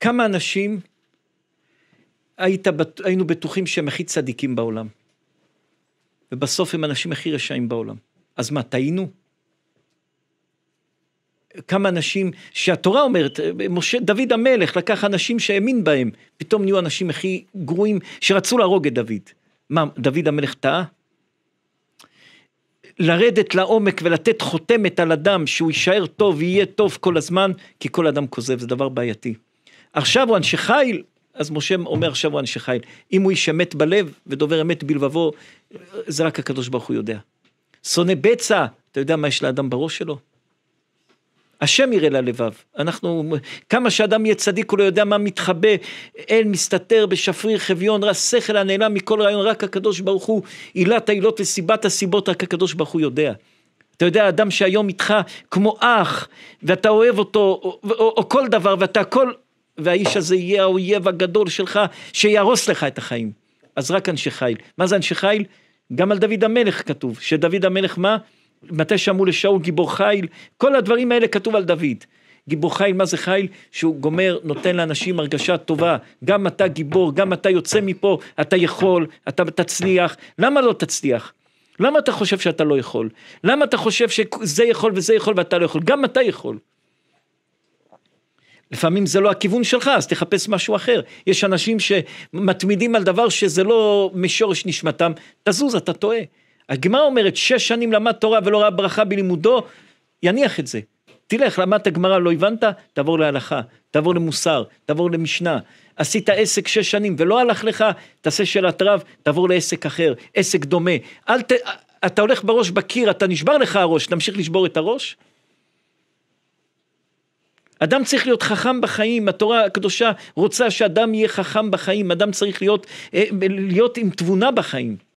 כמה אנשים היית, היינו בטוחים שהם הכי צדיקים בעולם, ובסוף הם האנשים הכי רשעים בעולם. אז מה, טעינו? כמה אנשים שהתורה אומרת, משה, דוד המלך לקח אנשים שהאמין בהם, פתאום נהיו אנשים הכי גרועים שרצו להרוג את דוד. מה, דוד המלך טעה? לרדת לעומק ולתת חותמת על אדם שהוא יישאר טוב ויהיה טוב כל הזמן, כי כל אדם כוזב, זה דבר בעייתי. עכשיו הוא אנשי חיל, אז משה אומר עכשיו הוא אנשי חיל. אם הוא איש אמת בלב ודובר אמת בלבבו, זה רק הקדוש ברוך הוא יודע. שונא בצע, אתה יודע מה יש לאדם בראש שלו? השם יראה ללבב. אנחנו, כמה שאדם יהיה צדיק, הוא לא יודע מה מתחבא, אל מסתתר בשפריר חביון, רע שכל הנעלם מכל רעיון, רק הקדוש ברוך הוא, עילת העילות וסיבת הסיבות, רק הקדוש ברוך הוא יודע. אתה יודע, אדם שהיום איתך כמו אח, ואתה אוהב אותו, או, או, או כל דבר, ואתה הכל והאיש הזה יהיה האויב הגדול שלך, שיהרוס לך את החיים. אז רק אנשי חיל. מה זה אנשי חיל? גם על דוד המלך כתוב, שדוד המלך מה? מתי שאמרו לשאול גיבור חיל, כל הדברים האלה כתוב על דוד. גיבור חיל, מה זה חיל? שהוא גומר, נותן לאנשים הרגשה טובה, גם אתה גיבור, גם אתה יוצא מפה, אתה יכול, אתה תצליח, למה לא תצליח? למה אתה חושב שאתה לא יכול? למה אתה חושב שזה יכול וזה יכול ואתה לא יכול? גם אתה יכול. לפעמים זה לא הכיוון שלך, אז תחפש משהו אחר. יש אנשים שמתמידים על דבר שזה לא משורש נשמתם, תזוז, אתה טועה. הגמרא אומרת, שש שנים למד תורה ולא ראה ברכה בלימודו, יניח את זה. תלך, למדת גמרא, לא הבנת, תעבור להלכה, תעבור למוסר, תעבור למשנה. עשית עסק שש שנים ולא הלך לך, תעשה שאלת רב, תעבור לעסק אחר, עסק דומה. אל ת... אתה הולך בראש בקיר, אתה נשבר לך הראש, תמשיך לשבור את הראש? אדם צריך להיות חכם בחיים, התורה הקדושה רוצה שאדם יהיה חכם בחיים, אדם צריך להיות, אה, להיות עם תבונה בחיים.